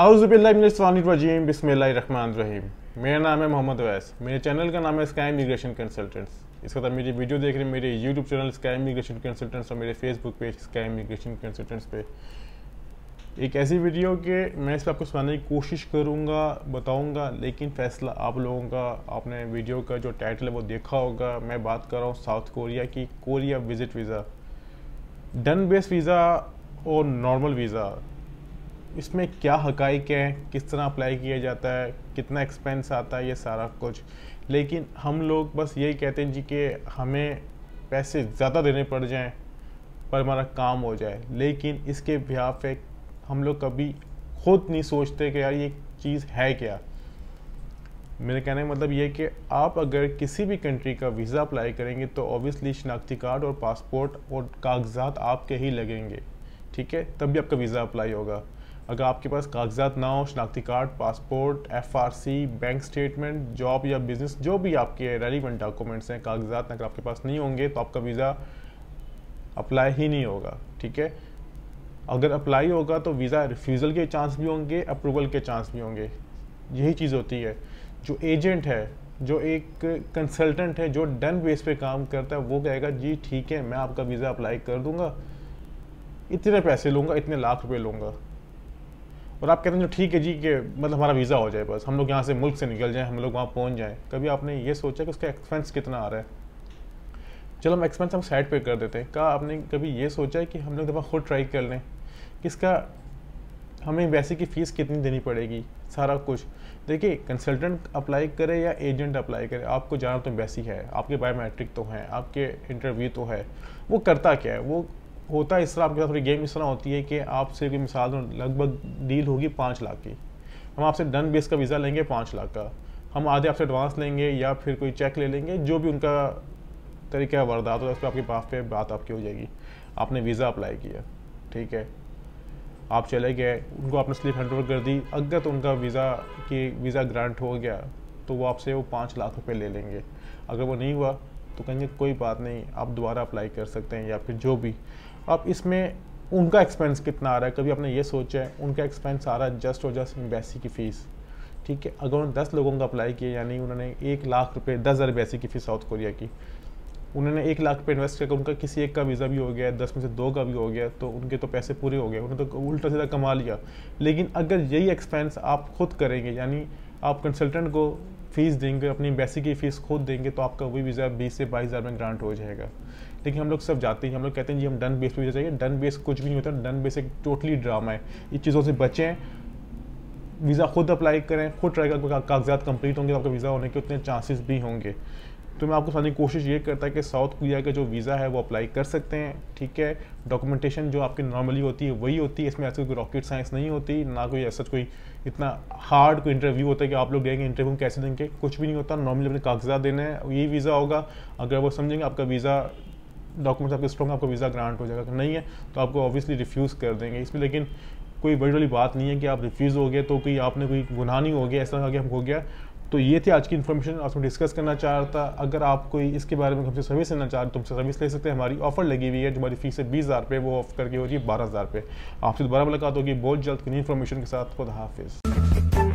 आउज़बिल्लाजीम बिसमीम मेरा नाम है मोहम्मद वैस मेरे चैनल का नाम है स्काई इमिग्रेशन कंसल्टेंट्स इसके साथ मतलब मेरी वीडियो देख रहे हैं मेरे YouTube channel Sky Immigration Consultants और मेरे Facebook page Sky Immigration Consultants पे एक ऐसी वीडियो के मैं इस पर आपको सुनाने की कोशिश करूँगा बताऊँगा लेकिन फैसला आप लोगों का आपने वीडियो का जो टाइटल है वो देखा होगा मैं बात कर रहा हूँ साउथ कोरिया की Korea visit visa done base visa और नॉर्मल वीज़ा इसमें क्या हकाइक हैं किस तरह अप्लाई किया जाता है कितना एक्सपेंस आता है ये सारा कुछ लेकिन हम लोग बस यही कहते हैं जी कि हमें पैसे ज़्यादा देने पड़ जाएं पर हमारा काम हो जाए लेकिन इसके बिहाफ हम लोग कभी खुद नहीं सोचते कि यार ये चीज़ है क्या मेरे कहने का मतलब ये कि आप अगर किसी भी कंट्री का वीज़ा अप्लाई करेंगे तो ऑब्वियसली शनाख्ती कार्ड और पासपोर्ट और कागजात आपके ही लगेंगे ठीक है तब भी आपका वीज़ा अप्लाई होगा अगर आपके पास कागजात ना हो शनाख्ती card passport FRC bank statement job या बिजनेस जो भी आपके रेलिवेंट डॉक्यूमेंट्स हैं कागजात अगर आपके पास नहीं होंगे तो आपका वीज़ा अप्लाई ही नहीं होगा ठीक है अगर अप्लाई होगा तो वीज़ा रिफ्यूज़ल के चांस भी होंगे अप्रूवल के चांस भी होंगे यही चीज़ होती है जो एजेंट है जो एक कंसल्टेंट है जो डन बेस पे काम करता है वो कहेगा जी ठीक है मैं आपका वीज़ा अप्लाई कर दूंगा इतने पैसे लूँगा इतने लाख रुपए लूँगा और आप कहते हैं जो ठीक है जी कि मतलब हमारा वीज़ा हो जाए बस हम लोग यहाँ से मुल्क से निकल जाएँ हम लोग वहाँ पहुँच जाएँ कभी आपने ये सोचा कि उसका एक्सपेंस कितना आ रहा है चलो हम एक्सपेंस हम साइड पे कर देते हैं क्या आपने कभी ये सोचा है कि हम लोग दफ़ा खुद ट्राई कर लें कि इसका हमें वैसे की फ़ीस कितनी देनी पड़ेगी सारा कुछ देखिए कंसल्टेंट अप्लाई करे या एजेंट अप्लाई करे आपको जाना तो वैसी है आपके बायोमेट्रिक तो हैं आपके इंटरव्यू तो है वो करता क्या है वो होता है इस तरह आपके साथ थोड़ी गेम इस तरह होती है कि आपसे कोई मिसाल लगभग डील होगी पाँच लाख की हम आपसे डन बेस का वीज़ा लेंगे पाँच लाख का हम आधे आपसे एडवांस लेंगे या फिर कोई चेक ले लेंगे जो भी उनका तरीका वारदात होता है उस पर आपके पास पे बात आपकी हो जाएगी आपने वीज़ा अप्लाई किया ठीक है आप चले गए उनको आपने स्लिप हैंड ओवर कर दी अगर तो उनका वीज़ा की वीज़ा ग्रांट हो गया तो वो आपसे वो पाँच लाख रुपये ले लेंगे अगर वो नहीं हुआ तो कहेंगे कोई बात नहीं आप दोबारा अप्लाई कर सकते हैं या फिर जो भी अब इसमें उनका एक्सपेंस कितना आ रहा है कभी आपने ये सोचा है उनका एक्सपेंस आ रहा है जस्ट और जस्ट बैसी की फ़ीस ठीक है अगर उन्होंने दस लोगों का अप्लाई किया यानी उन्होंने एक लाख रुपये दस हज़ार बैसी की फ़ीस साउथ कोरिया की उन्होंने एक लाख रुपये इन्वेस्ट करके उनका किसी एक का वीज़ा भी हो गया दस में से दो का भी हो गया तो उनके तो पैसे पूरे हो गए उन्होंने तो उल्टा सीधा कमा लिया लेकिन अगर यही एक्सपेंस आप खुद करेंगे यानी आप कंसल्टेंट को फीस देंगे अपनी बेसिक की फ़ीस खुद देंगे तो आपका वही वीज़ा बीस से बाईस हज़ार में ग्रांट हो जाएगा लेकिन हम लोग सब जाते हैं हम लोग कहते हैं जी हम डन बेस वीज़ा चाहिए डन बेस कुछ भी नहीं होता डन बेस एक टोटली ड्रामा है इस चीज़ों से बचें वीज़ा खुद अप्लाई करें खुद ट्राई कागजात कंप्लीट होंगे तो आपका वीज़ा होने के उतने चांसेस भी होंगे तो मैं आपको सारी कोशिश ये करता है कि साउथ कोरिया का जो वीज़ा है वो अप्लाई कर सकते हैं ठीक है डॉक्यूमेंटेशन जो आपकी नॉर्मली होती है वही होती है इसमें ऐसी कोई रॉकेट साइंस नहीं होती ना कोई ऐसा कोई इतना हार्ड कोई इंटरव्यू होता है कि आप लोग देंगे इंटरव्यू कैसे देंगे कुछ भी नहीं होता नॉर्मली अपने कागजात देने हैं यही वीज़ा होगा अगर वो समझेंगे आपका वीज़ा डॉक्यूमेंट्स आपके स्ट्रॉन्ग आपका वीज़ा ग्रांट हो जाएगा नहीं है तो आपको ऑब्वियसली रिफ्यूज़ कर देंगे इसमें लेकिन कोई बड़ी वाली बात नहीं है कि आप रिफ्यूज़ हो गए तो कोई आपने कोई गुनाह नहीं हो गया ऐसा कि हम हो गया तो ये थी आज की इन्फॉर्मेशन आपसे डिस्कस करना चाह रहा था अगर आप कोई इसके बारे में हमसे सर्विस लेना चाह रहे तो हमसे सर्विस ले सकते हैं हमारी ऑफर लगी हुई है जो हमारी फीस है बीस हज़ार रुपये वो ऑफ करके हो रही है बारह हज़ार रुपये आपसे दोबारा मुलाकात होगी बहुत जल्द इन्फॉर्मेशन के साथ खुद हाफिज़